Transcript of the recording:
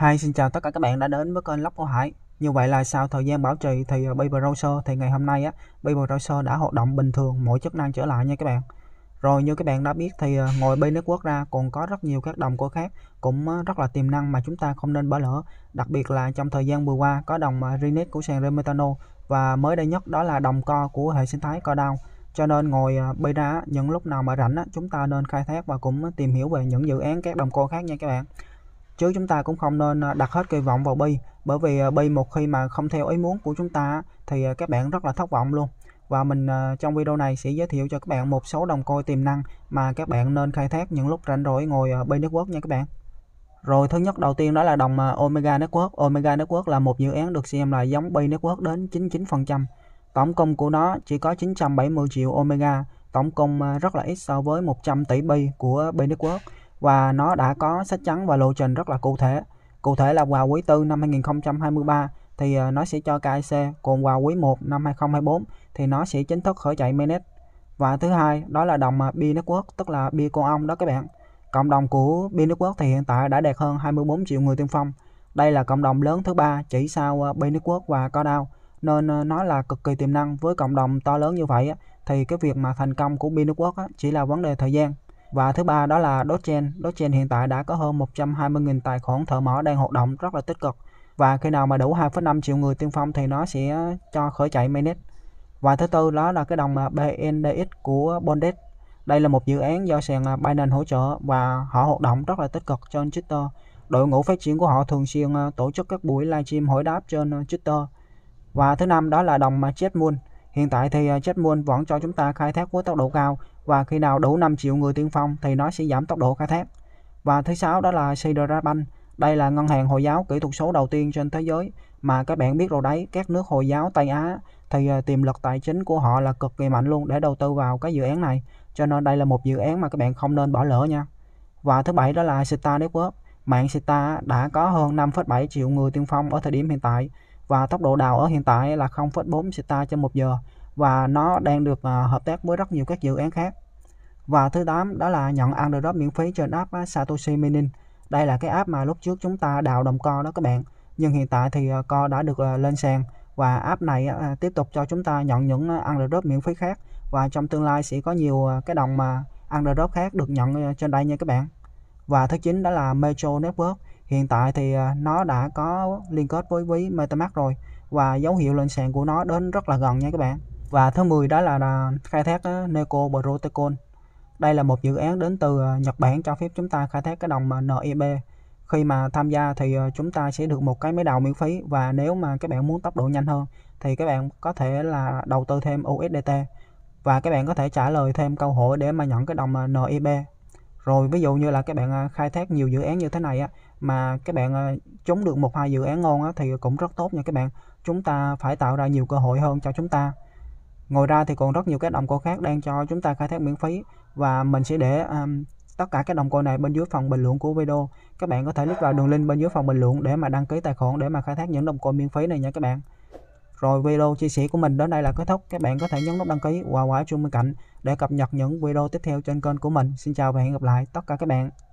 Hi, xin chào tất cả các bạn đã đến với kênh Lóc của Hải. Như vậy là sau thời gian bảo trì thì à, Baby Browser thì ngày hôm nay á, Baby Browser đã hoạt động bình thường mọi chức năng trở lại nha các bạn. Rồi như các bạn đã biết thì à, ngồi bên nước quốc ra còn có rất nhiều các đồng của khác cũng à, rất là tiềm năng mà chúng ta không nên bỏ lỡ. Đặc biệt là trong thời gian vừa qua có đồng Rinet của sàn Remetano và mới đây nhất đó là đồng co của hệ sinh thái co đao. Cho nên ngồi bay ra những lúc nào mà rảnh á, chúng ta nên khai thác và cũng tìm hiểu về những dự án các đồng co khác nha các bạn chứ chúng ta cũng không nên à, đặt hết kỳ vọng vào bi bởi vì à, bi một khi mà không theo ý muốn của chúng ta thì à, các bạn rất là thất vọng luôn và mình trong video này sẽ giới thiệu cho các bạn một số đồng coi tiềm năng mà các bạn nên khai thác những lúc rảnh rỗi ngồi bi network nha các bạn rồi thứ nhất đầu tiên đó là đồng Omega Network. Omega Network là một dự án được xem là giống Bi Network đến 99%. Tổng công của nó chỉ có 970 triệu Omega, tổng công rất là ít so với 100 tỷ Bi của Bi Network và nó đã có sách trắng và lộ trình rất là cụ thể. Cụ thể là vào quý tư năm 2023 thì ờ, nó sẽ cho KIC, còn vào quý 1 năm 2024 thì nó sẽ chính thức khởi chạy mainnet. Và thứ hai đó là đồng ờ, B Network tức là B con ong đó các bạn. Cộng đồng của B Network thì hiện tại đã đạt hơn 24 triệu người tiên phong. Đây là cộng đồng lớn thứ ba chỉ sau ờ, B Network và Codao nên nó là cực kỳ tiềm năng với cộng đồng to lớn như vậy thì cái việc mà thành công của B Network chỉ là vấn đề thời gian. Và thứ ba đó là Dogecoin. Dogecoin hiện tại đã có hơn 120.000 tài khoản thợ mỏ đang hoạt động rất là tích cực. Và khi nào mà đủ 2,5 triệu người tiên phong thì nó sẽ cho khởi chạy mainnet. Và thứ tư đó là cái đồng BNDX của Bondex. Đây là một dự án do sàn à, Binance hỗ trợ và họ hoạt động rất là tích cực trên Twitter. Đội ngũ phát triển của họ thường xuyên à, tổ chức các buổi livestream hỏi đáp trên à, Twitter. Và thứ năm đó là đồng Jetmoon. Hiện tại thì à, chất muôn vẫn cho chúng ta khai thác với tốc độ cao và khi nào đủ 5 triệu người tiên phong thì nó sẽ giảm tốc độ khai thác. Và thứ sáu đó là Sidra Bank. Đây là ngân hàng Hồi giáo kỹ thuật số đầu tiên trên thế giới mà các bạn biết rồi đấy, các nước Hồi giáo Tây Á thì à, tiềm lực tài chính của họ là cực kỳ mạnh luôn để đầu tư vào cái dự án này. Cho nên đây là một dự án mà các bạn không nên bỏ lỡ nha. Và thứ bảy đó là Star Network. Mạng Star đã có hơn 5,7 triệu người tiên phong ở thời điểm hiện tại và tốc độ đào ở hiện tại là 0,4 seta trên 1 giờ và nó đang được à, hợp tác với rất nhiều các dự án khác. Và thứ 8 đó là nhận Underdrop miễn phí trên app à, Satoshi Mining. Đây là cái app mà lúc trước chúng ta đào đồng co đó các bạn. Nhưng hiện tại thì à, co đã được lên sàn và app này tiếp tục cho chúng ta nhận những Underdrop miễn phí khác và trong tương lai sẽ có nhiều cái đồng mà Underdrop khác được nhận trên đây nha các bạn. Và thứ 9 đó là Metro Network hiện tại thì à, nó đã có liên kết với ví MetaMask rồi và dấu hiệu lên sàn của nó đến rất là gần nha các bạn và thứ 10 đó là khai thác à, Neko Protocol đây là một dự án đến từ à, Nhật Bản cho phép chúng ta khai thác cái đồng NEB khi mà tham gia thì chúng ta sẽ được một cái máy đầu miễn phí và nếu mà các bạn muốn tốc độ nhanh hơn thì các bạn có thể là đầu tư thêm USDT và các bạn có thể trả lời thêm câu hỏi để mà nhận cái đồng NEB rồi ví dụ như là các bạn khai thác nhiều dự án như thế này á mà các bạn trúng ờ, được một hai dự án ngon thì cũng rất tốt nha các bạn chúng ta phải tạo ra nhiều cơ hội hơn cho chúng ta ngoài ra thì còn rất nhiều các động cơ khác đang cho chúng ta khai thác miễn phí và mình sẽ để um, tất cả các động cơ này bên dưới phần bình luận của video các bạn có thể click vào đường link bên dưới phần bình luận để mà đăng ký tài khoản để mà khai thác những động cơ miễn phí này nha các bạn rồi video chia sẻ của mình đến đây là kết thúc các bạn có thể nhấn nút đăng ký và quả chuông bên cạnh để cập nhật những video tiếp theo trên kênh của mình xin chào và hẹn gặp lại tất cả các bạn